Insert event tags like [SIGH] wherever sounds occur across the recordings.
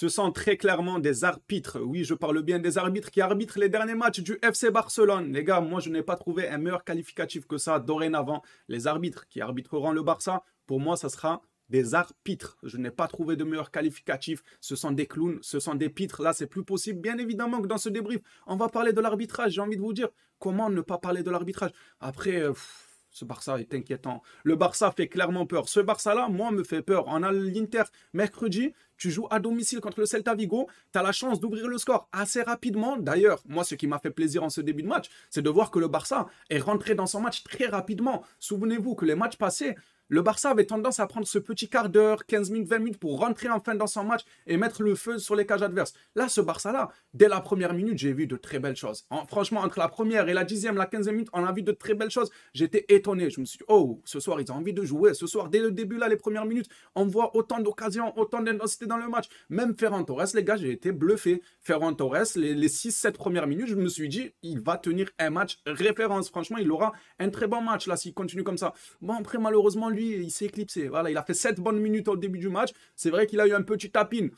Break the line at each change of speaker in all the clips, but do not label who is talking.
ce sont très clairement des arbitres. Oui, je parle bien des arbitres qui arbitrent les derniers matchs du FC Barcelone. Les gars, moi, je n'ai pas trouvé un meilleur qualificatif que ça dorénavant. Les arbitres qui arbitreront le Barça, pour moi, ça sera des arbitres. Je n'ai pas trouvé de meilleur qualificatif. Ce sont des clowns, ce sont des pitres. Là, c'est plus possible. Bien évidemment que dans ce débrief, on va parler de l'arbitrage. J'ai envie de vous dire, comment ne pas parler de l'arbitrage Après, euh, ce Barça est inquiétant. Le Barça fait clairement peur. Ce Barça-là, moi, me fait peur. On a l'Inter mercredi. Tu joues à domicile contre le Celta Vigo. Tu as la chance d'ouvrir le score assez rapidement. D'ailleurs, moi, ce qui m'a fait plaisir en ce début de match, c'est de voir que le Barça est rentré dans son match très rapidement. Souvenez-vous que les matchs passés, le Barça avait tendance à prendre ce petit quart d'heure, 15 minutes, 20 minutes pour rentrer enfin dans son match et mettre le feu sur les cages adverses. Là, ce Barça-là, dès la première minute, j'ai vu de très belles choses. franchement, entre la première et la dixième, la quinzième minute, on a vu de très belles choses. J'étais étonné. Je me suis dit, oh, ce soir, ils ont envie de jouer. Ce soir, dès le début, là, les premières minutes, on voit autant d'occasions, autant d'intensité dans le match. Même Ferran Torres, les gars, j'ai été bluffé. Ferran Torres, les, les 6-7 premières minutes, je me suis dit, il va tenir un match référence. Franchement, il aura un très bon match là s'il continue comme ça. Bon, après, malheureusement, lui, il s'est éclipsé. Voilà, il a fait 7 bonnes minutes au début du match. C'est vrai qu'il a eu un petit tapin.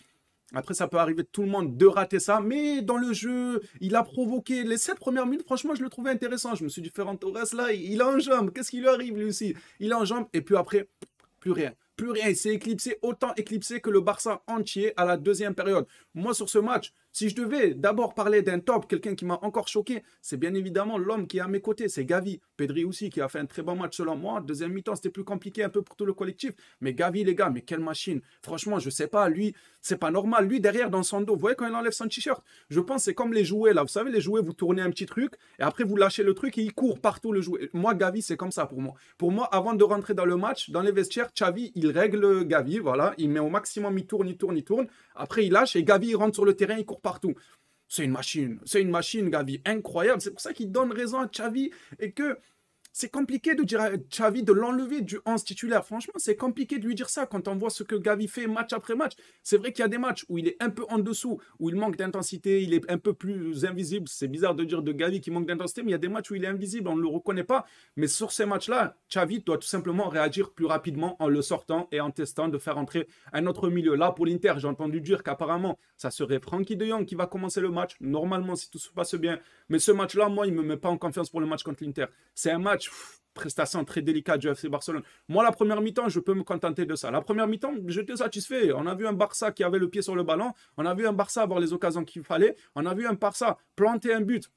Après, ça peut arriver tout le monde de rater ça, mais dans le jeu, il a provoqué les 7 premières minutes. Franchement, je le trouvais intéressant. Je me suis dit, Ferran Torres, là, il en jambe. Qu'est-ce qui lui arrive, lui aussi Il en jambe, et puis après, plus rien. Plus rien. Il s'est éclipsé, autant éclipsé que le Barça entier à la deuxième période. Moi, sur ce match, si je devais d'abord parler d'un top, quelqu'un qui m'a encore choqué, c'est bien évidemment l'homme qui est à mes côtés, c'est Gavi. Pedri aussi qui a fait un très bon match selon moi. Deuxième mi-temps, c'était plus compliqué un peu pour tout le collectif. Mais Gavi, les gars, mais quelle machine. Franchement, je sais pas, lui, c'est pas normal. Lui, derrière, dans son dos, vous voyez quand il enlève son t-shirt, je pense c'est comme les jouets là. Vous savez, les jouets, vous tournez un petit truc et après vous lâchez le truc et il court partout le jouet. Moi, Gavi, c'est comme ça pour moi. Pour moi, avant de rentrer dans le match, dans les vestiaires, Xavi, il règle Gavi, voilà. Il met au maximum, il tourne, il tourne, il tourne. Après, il lâche et Gavi, il rentre sur le terrain, il court partout. C'est une machine, c'est une machine, Gavi, incroyable. C'est pour ça qu'il donne raison à Xavi et que c'est compliqué de dire à Xavi de l'enlever du 11 titulaire. Franchement, c'est compliqué de lui dire ça quand on voit ce que Gavi fait match après match. C'est vrai qu'il y a des matchs où il est un peu en dessous, où il manque d'intensité, il est un peu plus invisible. C'est bizarre de dire de Gavi qui manque d'intensité, mais il y a des matchs où il est invisible, on ne le reconnaît pas. Mais sur ces matchs-là, Xavi doit tout simplement réagir plus rapidement en le sortant et en testant de faire entrer un autre milieu. Là, pour l'Inter, j'ai entendu dire qu'apparemment, ça serait Frankie de Jong qui va commencer le match, normalement, si tout se passe bien. Mais ce match-là, moi, il ne me met pas en confiance pour le match contre l'Inter. C'est un match prestation très délicate du FC Barcelone. Moi, la première mi-temps, je peux me contenter de ça. La première mi-temps, j'étais satisfait. On a vu un Barça qui avait le pied sur le ballon. On a vu un Barça avoir les occasions qu'il fallait. On a vu un Barça planter un but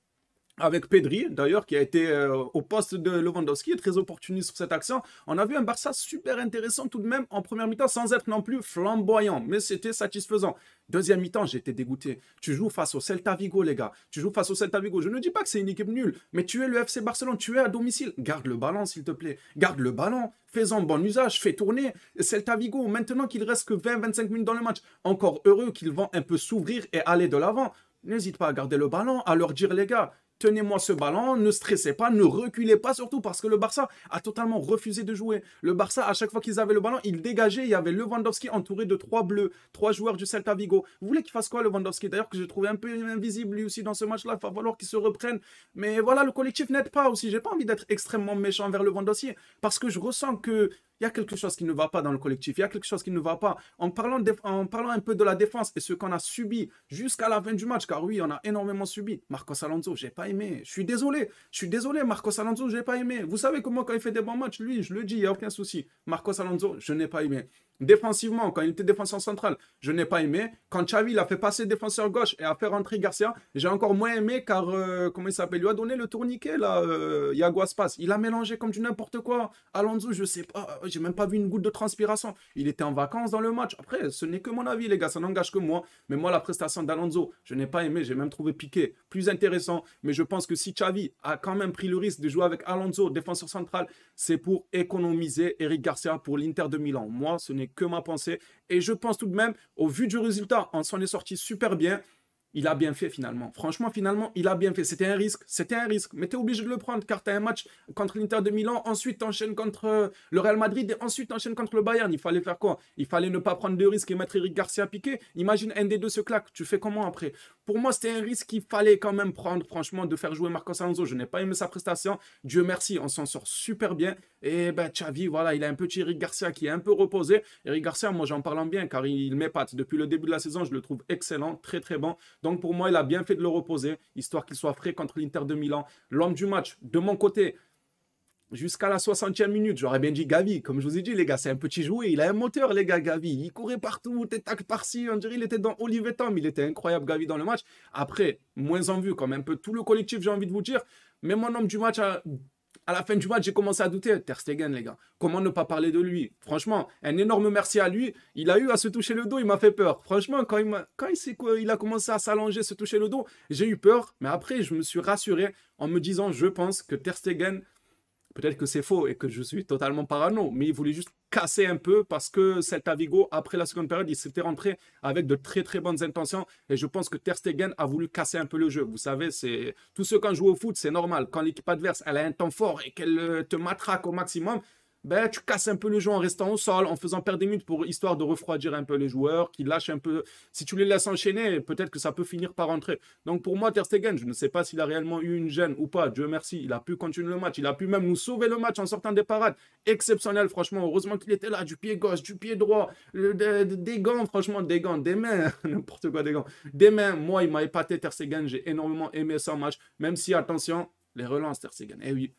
avec Pedri, d'ailleurs, qui a été euh, au poste de Lewandowski, très opportuniste sur cette action. On a vu un Barça super intéressant tout de même en première mi-temps, sans être non plus flamboyant, mais c'était satisfaisant. Deuxième mi-temps, j'étais dégoûté. Tu joues face au Celta Vigo, les gars. Tu joues face au Celta Vigo. Je ne dis pas que c'est une équipe nulle, mais tu es le FC Barcelone, tu es à domicile. Garde le ballon, s'il te plaît. Garde le ballon. Fais-en bon usage, fais tourner. Celta Vigo, maintenant qu'il reste que 20-25 minutes dans le match, encore heureux qu'ils vont un peu s'ouvrir et aller de l'avant. N'hésite pas à garder le ballon, à leur dire, les gars, tenez-moi ce ballon, ne stressez pas, ne reculez pas surtout parce que le Barça a totalement refusé de jouer. Le Barça, à chaque fois qu'ils avaient le ballon, ils dégageaient. Il y avait Lewandowski entouré de trois bleus, trois joueurs du Celta Vigo. Vous voulez qu'il fasse quoi Lewandowski D'ailleurs que j'ai trouvé un peu invisible lui aussi dans ce match-là. Il va falloir qu'il se reprenne. Mais voilà, le collectif n'aide pas aussi. J'ai pas envie d'être extrêmement méchant vers Lewandowski parce que je ressens que il y a quelque chose qui ne va pas dans le collectif, il y a quelque chose qui ne va pas. En parlant, en parlant un peu de la défense et ce qu'on a subi jusqu'à la fin du match, car oui, on a énormément subi. Marcos Alonso, j'ai pas aimé. Je suis désolé. Je suis désolé, Marcos Alonso, j'ai pas aimé. Vous savez comment quand il fait des bons matchs, lui, je le dis, il n'y a aucun souci. Marcos Alonso, je n'ai pas aimé. Défensivement, quand il était défenseur central, je n'ai pas aimé. Quand Xavi l'a fait passer défenseur gauche et a fait rentrer Garcia, j'ai encore moins aimé car, euh, comment il s'appelle, lui a donné le tourniquet, là, euh, Il a mélangé comme du n'importe quoi. Alonso, je sais pas, euh, j'ai même pas vu une goutte de transpiration. Il était en vacances dans le match. Après, ce n'est que mon avis, les gars, ça n'engage que moi. Mais moi, la prestation d'Alonso, je n'ai pas aimé. J'ai même trouvé Piqué plus intéressant. Mais je pense que si Xavi a quand même pris le risque de jouer avec Alonso, défenseur central, c'est pour économiser Eric Garcia pour l'Inter de Milan. Moi, ce n'est que ma pensée. Et je pense tout de même, au vu du résultat, on s'en est sorti super bien. Il a bien fait finalement. Franchement, finalement, il a bien fait. C'était un risque. C'était un risque. Mais tu es obligé de le prendre car tu as un match contre l'Inter de Milan, ensuite enchaîne contre euh, le Real Madrid et ensuite enchaîne contre le Bayern. Il fallait faire quoi Il fallait ne pas prendre de risque et mettre Eric Garcia piqué. Imagine un des deux se claque. Tu fais comment après pour moi, c'était un risque qu'il fallait quand même prendre, franchement, de faire jouer Marcos Alonso. Je n'ai pas aimé sa prestation. Dieu merci, on s'en sort super bien. Et ben, Xavi, voilà, il a un petit Eric Garcia qui est un peu reposé. Eric Garcia, moi, j'en parle en bien car il, met m'épate. Depuis le début de la saison, je le trouve excellent, très, très bon. Donc, pour moi, il a bien fait de le reposer, histoire qu'il soit frais contre l'Inter de Milan. L'homme du match, de mon côté, jusqu'à la 60e minute. J'aurais bien dit Gavi. Comme je vous ai dit, les gars, c'est un petit jouet. Il a un moteur, les gars, Gavi. Il courait partout, tac par-ci. On dirait il était dans Olivier Il était incroyable, Gavi, dans le match. Après, moins en vue, comme un peu tout le collectif, j'ai envie de vous dire. Mais mon homme du match a à la fin du match, j'ai commencé à douter. Ter Stegen, les gars, comment ne pas parler de lui Franchement, un énorme merci à lui. Il a eu à se toucher le dos, il m'a fait peur. Franchement, quand il, a, quand il, il a commencé à s'allonger, se toucher le dos, j'ai eu peur. Mais après, je me suis rassuré en me disant, je pense que Ter Peut-être que c'est faux et que je suis totalement parano, mais il voulait juste casser un peu parce que cet Avigo après la seconde période, il s'était rentré avec de très très bonnes intentions et je pense que Ter Stegen a voulu casser un peu le jeu. Vous savez, c'est tous ceux qui jouent au foot, c'est normal. Quand l'équipe adverse, elle a un temps fort et qu'elle euh, te matraque au maximum, ben, tu casses un peu le jeu en restant au sol, en faisant perdre des minutes pour histoire de refroidir un peu les joueurs, qui lâchent un peu. Si tu les laisses enchaîner, peut-être que ça peut finir par rentrer. Donc pour moi, Ter Stegen, je ne sais pas s'il a réellement eu une gêne ou pas. Dieu merci, il a pu continuer le match, il a pu même nous sauver le match en sortant des parades. Exceptionnel, franchement. Heureusement qu'il était là, du pied gauche, du pied droit, des, gants, franchement, des gants, des mains, [LAUGHS] n'importe quoi, des gants, des mains. Moi, il m'a épaté Ter Stegen, j'ai énormément aimé son match, même si attention, les relances Ter Stegen. Eh oui,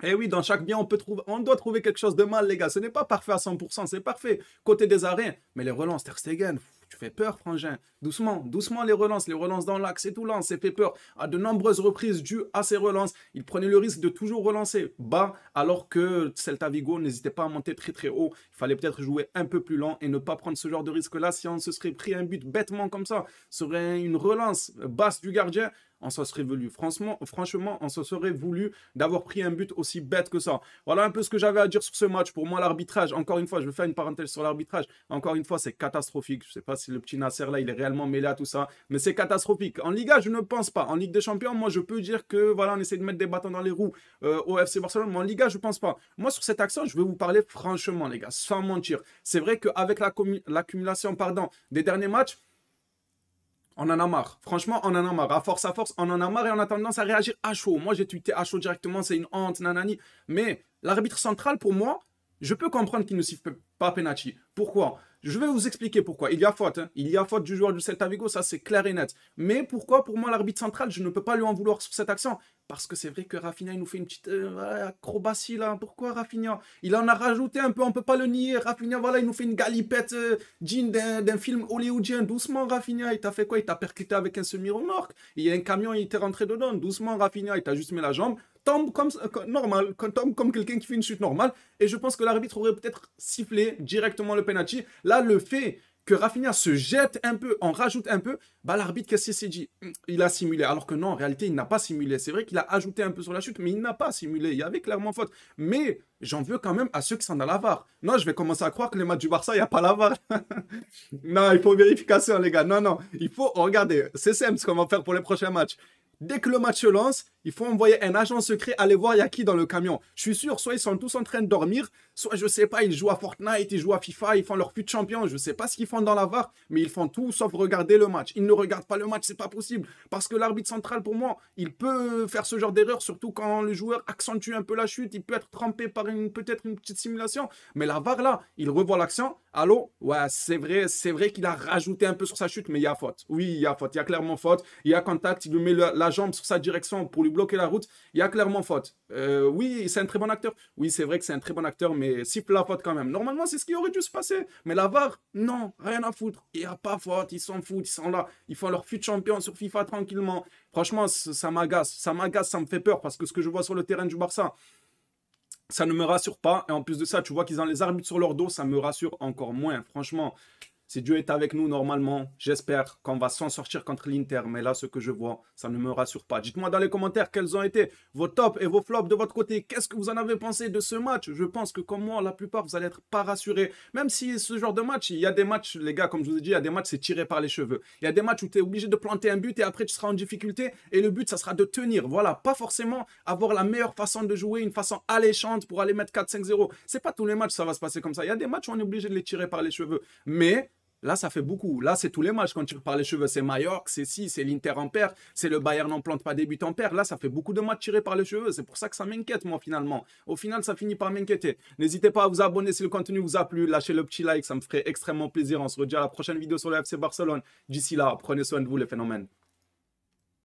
et eh oui, dans chaque bien, on, peut trouver, on doit trouver quelque chose de mal, les gars. Ce n'est pas parfait à 100%, c'est parfait. Côté des arrêts, mais les relances, Ter tu fais peur, frangin. Doucement, doucement les relances, les relances dans l'axe et tout lent, c'est fait peur. À de nombreuses reprises, dû à ces relances, il prenait le risque de toujours relancer bas, alors que Celta Vigo n'hésitait pas à monter très très haut. Il fallait peut-être jouer un peu plus lent et ne pas prendre ce genre de risque-là. Si on se serait pris un but bêtement comme ça, serait une relance basse du gardien, on se serait voulu. Franchement, franchement, on se serait voulu d'avoir pris un but aussi bête que ça. Voilà un peu ce que j'avais à dire sur ce match. Pour moi, l'arbitrage, encore une fois, je vais faire une parenthèse sur l'arbitrage. Encore une fois, c'est catastrophique. Je ne sais pas si le petit Nasser là, il est réellement mêlé à tout ça, mais c'est catastrophique. En Liga, je ne pense pas. En Ligue des Champions, moi, je peux dire que voilà, on essaie de mettre des bâtons dans les roues euh, au FC Barcelone, mais en Liga, je ne pense pas. Moi, sur cet accent, je vais vous parler franchement, les gars, sans mentir. C'est vrai qu'avec l'accumulation des derniers matchs, on en a marre. Franchement, on en a marre. À force, à force, on en a marre et on a tendance à réagir à chaud. Moi, j'ai tweeté à chaud directement, c'est une honte, nanani. Mais l'arbitre central, pour moi, je peux comprendre qu'il ne siffle pas penalty. Pourquoi Je vais vous expliquer pourquoi. Il y a faute. Hein. Il y a faute du joueur du Celta Vigo, ça c'est clair et net. Mais pourquoi Pour moi, l'arbitre central, je ne peux pas lui en vouloir sur cette action. Parce que c'est vrai que Rafinha, il nous fait une petite euh, acrobatie là. Pourquoi Rafinha Il en a rajouté un peu, on peut pas le nier. Rafinha, voilà, il nous fait une galipette euh, d'un film hollywoodien. Doucement, Rafinha, il t'a fait quoi Il t'a percuté avec un semi-remorque. Il y a un camion, il était rentré dedans. Doucement, Rafinha, il t'a juste mis la jambe. Tombe comme euh, normal, tombe comme quelqu'un qui fait une chute normale. Et je pense que l'arbitre aurait peut-être sifflé directement le penalty. Là, le fait que Rafinha se jette un peu, en rajoute un peu, bah l'arbitre, qu'est-ce dit mm, Il a simulé. Alors que non, en réalité, il n'a pas simulé. C'est vrai qu'il a ajouté un peu sur la chute, mais il n'a pas simulé. Il y avait clairement faute. Mais j'en veux quand même à ceux qui s'en à la VAR. Non, je vais commencer à croire que les matchs du Barça, il n'y a pas la VAR. [LAUGHS] non, il faut vérification, les gars. Non, non. Il faut, regarder. c'est simple ce qu'on va faire pour les prochains matchs. Dès que le match se lance, il faut envoyer un agent secret aller voir Yaki dans le camion. Je suis sûr, soit ils sont tous en train de dormir, soit je sais pas, ils jouent à Fortnite, ils jouent à FIFA, ils font leur fut de champion. Je sais pas ce qu'ils font dans la VAR, mais ils font tout sauf regarder le match. Ils ne regardent pas le match, c'est pas possible. Parce que l'arbitre central, pour moi, il peut faire ce genre d'erreur, surtout quand le joueur accentue un peu la chute. Il peut être trempé par une peut-être une petite simulation. Mais la VAR, là, il revoit l'action. Allô Ouais, c'est vrai, c'est vrai qu'il a rajouté un peu sur sa chute, mais il y a faute. Oui, il y a faute. Il y a clairement faute. Il y a contact. Il lui met la, la jambe sur sa direction pour lui la route, il y a clairement faute. Euh, oui, c'est un très bon acteur. Oui, c'est vrai que c'est un très bon acteur, mais siffle la faute quand même. Normalement, c'est ce qui aurait dû se passer. Mais la non, rien à foutre. Il n'y a pas faute, ils s'en foutent, ils sont là. il faut leur fut champion sur FIFA tranquillement. Franchement, ça m'agace. Ça m'agace, ça me fait peur parce que ce que je vois sur le terrain du Barça, ça ne me rassure pas. Et en plus de ça, tu vois qu'ils ont les arbitres sur leur dos, ça me rassure encore moins. Franchement, si Dieu est avec nous, normalement, j'espère qu'on va s'en sortir contre l'Inter. Mais là, ce que je vois, ça ne me rassure pas. Dites-moi dans les commentaires quels ont été vos tops et vos flops de votre côté. Qu'est-ce que vous en avez pensé de ce match Je pense que, comme moi, la plupart, vous allez être pas rassurés. Même si ce genre de match, il y a des matchs, les gars, comme je vous ai dit, il y a des matchs, c'est tiré par les cheveux. Il y a des matchs où tu es obligé de planter un but et après, tu seras en difficulté. Et le but, ça sera de tenir. Voilà, pas forcément avoir la meilleure façon de jouer, une façon alléchante pour aller mettre 4-5-0. C'est pas tous les matchs, ça va se passer comme ça. Il y a des matchs où on est obligé de les tirer par les cheveux. Mais Là, ça fait beaucoup. Là, c'est tous les matchs. Quand tu par les cheveux, c'est Mallorca, c'est si, c'est l'Inter en paire. c'est le Bayern n'en plante pas des buts en paire. Là, ça fait beaucoup de matchs tirés par les cheveux. C'est pour ça que ça m'inquiète, moi, finalement. Au final, ça finit par m'inquiéter. N'hésitez pas à vous abonner si le contenu vous a plu. Lâchez le petit like, ça me ferait extrêmement plaisir. On se redit à la prochaine vidéo sur le FC Barcelone. D'ici là, prenez soin de vous, les phénomènes.